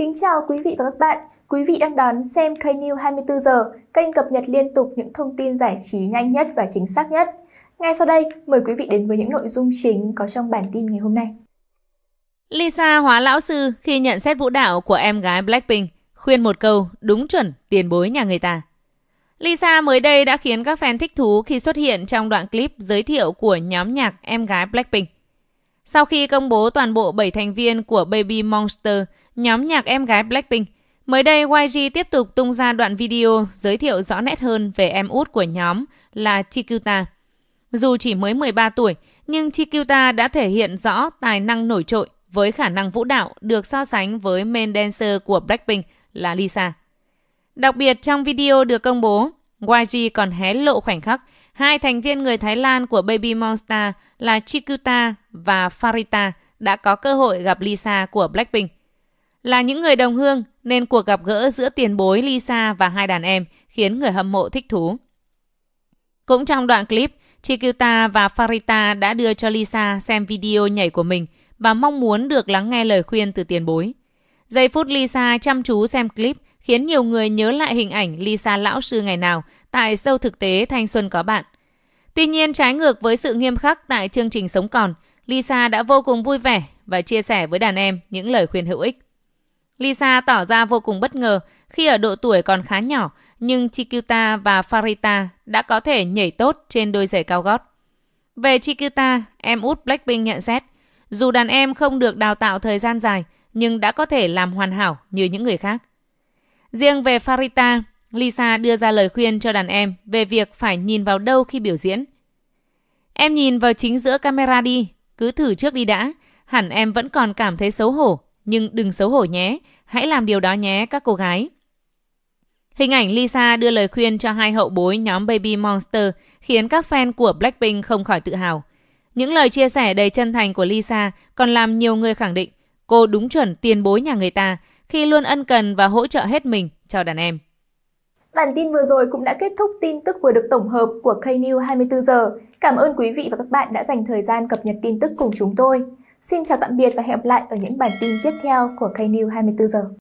Kính chào quý vị và các bạn. Quý vị đang đón xem Knew 24 giờ, kênh cập nhật liên tục những thông tin giải trí nhanh nhất và chính xác nhất. Ngay sau đây, mời quý vị đến với những nội dung chính có trong bản tin ngày hôm nay. Lisa hóa lão sư khi nhận xét vũ đạo của em gái Blackpink, khuyên một câu đúng chuẩn tiền bối nhà người ta. Lisa mới đây đã khiến các fan thích thú khi xuất hiện trong đoạn clip giới thiệu của nhóm nhạc em gái Blackpink. Sau khi công bố toàn bộ 7 thành viên của Baby Monster, nhóm nhạc em gái Blackpink, mới đây YG tiếp tục tung ra đoạn video giới thiệu rõ nét hơn về em út của nhóm là Chikuta. Dù chỉ mới 13 tuổi, nhưng Chikuta đã thể hiện rõ tài năng nổi trội với khả năng vũ đạo được so sánh với main dancer của Blackpink là Lisa. Đặc biệt trong video được công bố, YG còn hé lộ khoảnh khắc Hai thành viên người Thái Lan của Baby Monster là Chikuta và Farita đã có cơ hội gặp Lisa của Blackpink. Là những người đồng hương nên cuộc gặp gỡ giữa tiền bối Lisa và hai đàn em khiến người hâm mộ thích thú. Cũng trong đoạn clip, Chikuta và Farita đã đưa cho Lisa xem video nhảy của mình và mong muốn được lắng nghe lời khuyên từ tiền bối. Giây phút Lisa chăm chú xem clip khiến nhiều người nhớ lại hình ảnh Lisa lão sư ngày nào tại sâu thực tế Thanh Xuân có bạn. Tuy nhiên trái ngược với sự nghiêm khắc tại chương trình Sống Còn, Lisa đã vô cùng vui vẻ và chia sẻ với đàn em những lời khuyên hữu ích. Lisa tỏ ra vô cùng bất ngờ khi ở độ tuổi còn khá nhỏ nhưng Chiquita và Farita đã có thể nhảy tốt trên đôi giày cao gót. Về Chiquita, em út Blackpink nhận xét, dù đàn em không được đào tạo thời gian dài nhưng đã có thể làm hoàn hảo như những người khác. Riêng về Farita, Lisa đưa ra lời khuyên cho đàn em về việc phải nhìn vào đâu khi biểu diễn. Em nhìn vào chính giữa camera đi, cứ thử trước đi đã. Hẳn em vẫn còn cảm thấy xấu hổ, nhưng đừng xấu hổ nhé, hãy làm điều đó nhé các cô gái. Hình ảnh Lisa đưa lời khuyên cho hai hậu bối nhóm Baby Monster khiến các fan của Blackpink không khỏi tự hào. Những lời chia sẻ đầy chân thành của Lisa còn làm nhiều người khẳng định cô đúng chuẩn tiền bối nhà người ta khi luôn ân cần và hỗ trợ hết mình cho đàn em. Bản tin vừa rồi cũng đã kết thúc tin tức vừa được tổng hợp của KNews 24 giờ. Cảm ơn quý vị và các bạn đã dành thời gian cập nhật tin tức cùng chúng tôi. Xin chào tạm biệt và hẹn gặp lại ở những bản tin tiếp theo của KNews 24 giờ.